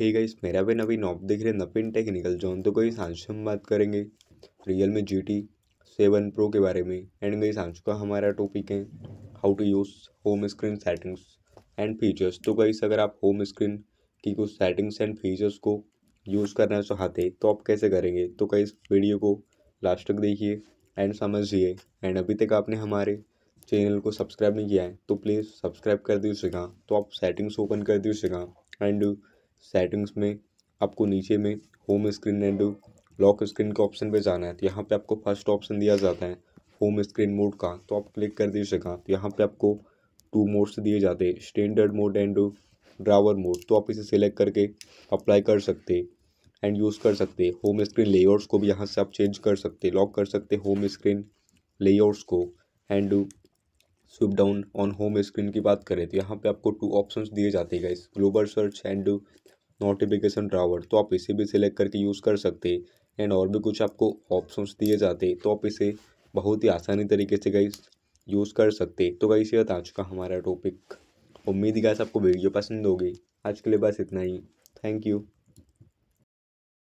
hey guys मेरा भी नवीन op देख रहे नवीन टेक्निकल जॉन तो कोई सांस हम बात करेंगे रियल में जी टी सेवन प्रो के बारे में एंड गई सांस का हमारा टॉपिक है how to use home screen settings and features तो कई अगर आप होम स्क्रीन की कुछ सेटिंग्स एंड फीचर्स को यूज़ करना चाहते तो आप कैसे करेंगे तो कई वीडियो को लास्ट तक देखिए एंड समझिए एंड अभी तक आपने हमारे चैनल को सब्सक्राइब नहीं किया है तो प्लीज़ सब्सक्राइब कर दीजिएगा तो आप सेटिंग्स ओपन कर दीजिएगा एंड सेटिंग्स में आपको नीचे में home screen and lock screen के ऑप्शन पे जाना है तो यहाँ पे आपको फर्स्ट ऑप्शन दिया जाता है होम स्क्रीन मोड का तो आप क्लिक कर दीजिएगा तो यहाँ पे आपको टू मोड्स दिए जाते हैं standard mode and drawer mode तो आप इसे सिलेक्ट करके अप्लाई कर सकते एंड यूज़ कर सकते होम स्क्रीन लेआउट्स को भी यहाँ से आप चेंज कर सकते लॉक कर सकते होम स्क्रीन लेआउट्स को and swipe down on home screen की बात करें तो यहाँ पे आपको टू ऑप्शंस दिए जाते हैं guys global search and notification drawer तो आप इसे भी सिलेक्ट करके यूज़ कर सकते हैं एंड और भी कुछ आपको ऑप्शन दिए जाते तो आप इसे बहुत ही आसानी तरीके से गई यूज़ कर सकते तो गई से आज का हमारा टॉपिक उम्मीद गैस आपको वीडियो पसंद होगी आज के लिए बस इतना ही थैंक यू